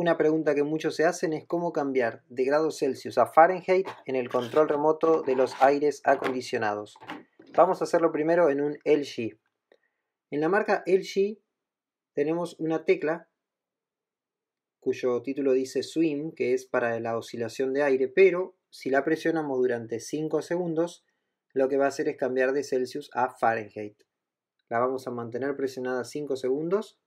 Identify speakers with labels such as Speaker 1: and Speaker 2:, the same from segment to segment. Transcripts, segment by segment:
Speaker 1: Una pregunta que muchos se hacen es cómo cambiar de grados Celsius a Fahrenheit en el control remoto de los aires acondicionados. Vamos a hacerlo primero en un LG. En la marca LG tenemos una tecla cuyo título dice swim, que es para la oscilación de aire, pero si la presionamos durante 5 segundos, lo que va a hacer es cambiar de Celsius a Fahrenheit. La vamos a mantener presionada 5 segundos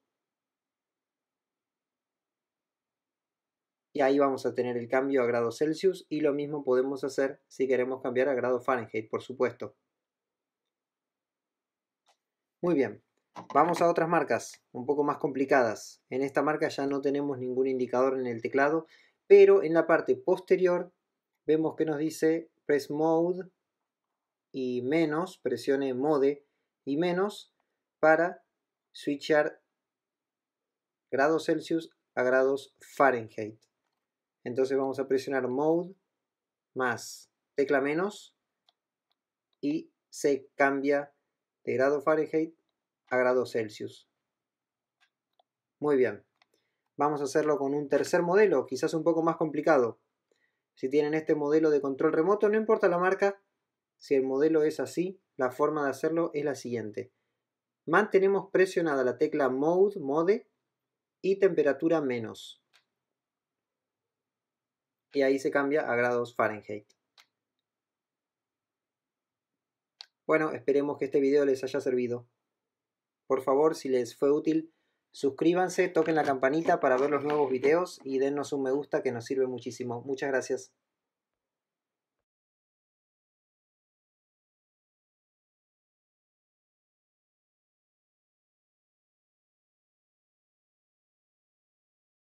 Speaker 1: ahí vamos a tener el cambio a grados Celsius y lo mismo podemos hacer si queremos cambiar a grado Fahrenheit, por supuesto. Muy bien, vamos a otras marcas, un poco más complicadas. En esta marca ya no tenemos ningún indicador en el teclado, pero en la parte posterior vemos que nos dice Press Mode y menos, presione Mode y menos para switchar grados Celsius a grados Fahrenheit. Entonces vamos a presionar mode más tecla menos y se cambia de grado Fahrenheit a grado Celsius. Muy bien. Vamos a hacerlo con un tercer modelo, quizás un poco más complicado. Si tienen este modelo de control remoto, no importa la marca, si el modelo es así, la forma de hacerlo es la siguiente. Mantenemos presionada la tecla Mode, Mode y temperatura menos y ahí se cambia a grados Fahrenheit. Bueno, esperemos que este video les haya servido. Por favor, si les fue útil, suscríbanse, toquen la campanita para ver los nuevos videos y dennos un me gusta que nos sirve muchísimo. Muchas gracias.